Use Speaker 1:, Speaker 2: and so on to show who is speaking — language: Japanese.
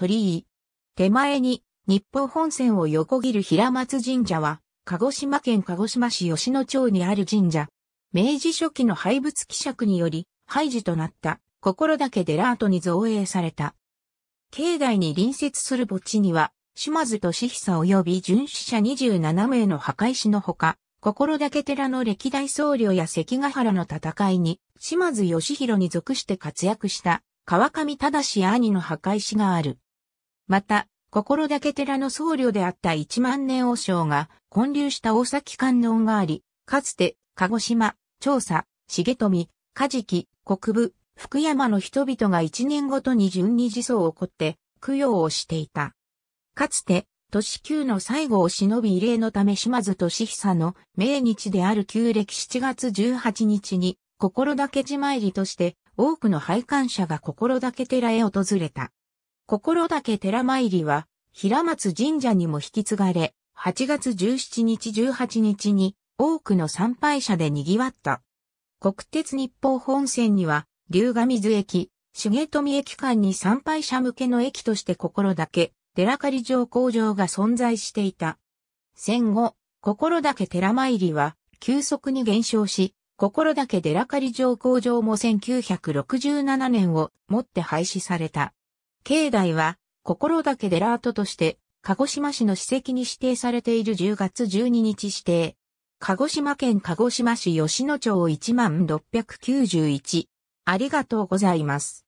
Speaker 1: 鳥居。手前
Speaker 2: に日報本線を横切る平松神社は、鹿児島県鹿児島市吉野町にある神社。明治初期の廃仏希釈により、廃寺となった心だけートに造営された。境内に隣接する墓地には、島津俊久及び殉死者27名の墓石のほか、心だけ寺の歴代僧侶や関ヶ原の戦いに、島津義弘に属して活躍した川上正兄の墓石がある。また、心だけ寺の僧侶であった一万年和尚が建立した大崎観音があり、かつて、鹿児島、調査、重富、ジキ、国部、福山の人々が一年ごとに順に自僧を起って、供養をしていた。かつて、都市旧の最後を忍び慰霊のため島津俊久の命日である旧暦7月18日に、心だけ寺参りとして、多くの拝観者が心だけ寺へ訪れた。心岳寺参りは、平松神社にも引き継がれ、8月17日18日に多くの参拝者で賑わった。国鉄日報本線には、龍ヶ水駅、重富駅間に参拝者向けの駅として心岳、寺狩城工場が存在していた。戦後、心岳寺参りは、急速に減少し、心岳寺狩城工場も1967年をもって廃止された。境内は、心だけデラートとして、鹿児島市の史跡に指定されている10月12日指定。鹿児島県鹿児島市吉野町1万691。ありがとうござ
Speaker 1: います。